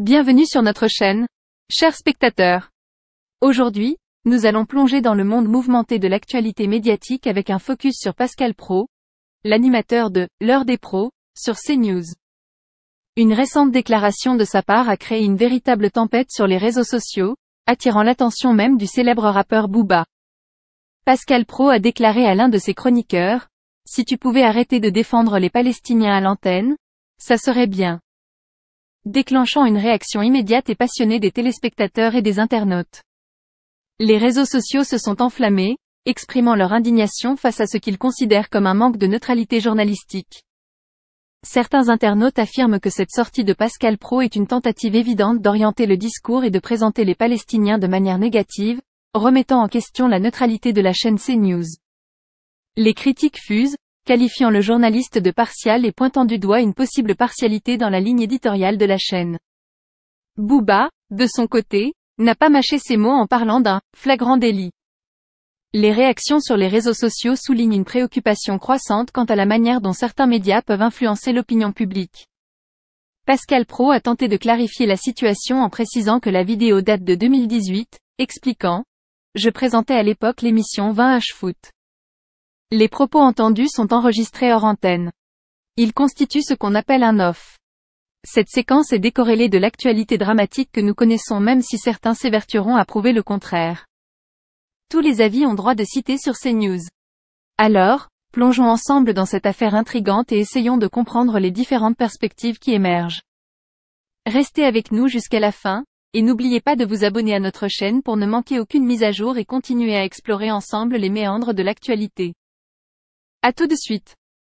Bienvenue sur notre chaîne, chers spectateurs. Aujourd'hui, nous allons plonger dans le monde mouvementé de l'actualité médiatique avec un focus sur Pascal Pro, l'animateur de L'heure des pros, sur CNews. Une récente déclaration de sa part a créé une véritable tempête sur les réseaux sociaux, attirant l'attention même du célèbre rappeur Booba. Pascal Pro a déclaré à l'un de ses chroniqueurs, Si tu pouvais arrêter de défendre les Palestiniens à l'antenne, ça serait bien déclenchant une réaction immédiate et passionnée des téléspectateurs et des internautes. Les réseaux sociaux se sont enflammés, exprimant leur indignation face à ce qu'ils considèrent comme un manque de neutralité journalistique. Certains internautes affirment que cette sortie de Pascal Pro est une tentative évidente d'orienter le discours et de présenter les Palestiniens de manière négative, remettant en question la neutralité de la chaîne CNews. Les critiques fusent, qualifiant le journaliste de partial et pointant du doigt une possible partialité dans la ligne éditoriale de la chaîne. Bouba, de son côté, n'a pas mâché ses mots en parlant d'un flagrant délit. Les réactions sur les réseaux sociaux soulignent une préoccupation croissante quant à la manière dont certains médias peuvent influencer l'opinion publique. Pascal Pro a tenté de clarifier la situation en précisant que la vidéo date de 2018, expliquant ⁇ Je présentais à l'époque l'émission 20 h Foot. Les propos entendus sont enregistrés hors antenne. Ils constituent ce qu'on appelle un off. Cette séquence est décorrélée de l'actualité dramatique que nous connaissons même si certains s'évertueront à prouver le contraire. Tous les avis ont droit de citer sur ces news. Alors, plongeons ensemble dans cette affaire intrigante et essayons de comprendre les différentes perspectives qui émergent. Restez avec nous jusqu'à la fin, et n'oubliez pas de vous abonner à notre chaîne pour ne manquer aucune mise à jour et continuer à explorer ensemble les méandres de l'actualité. À tout de suite.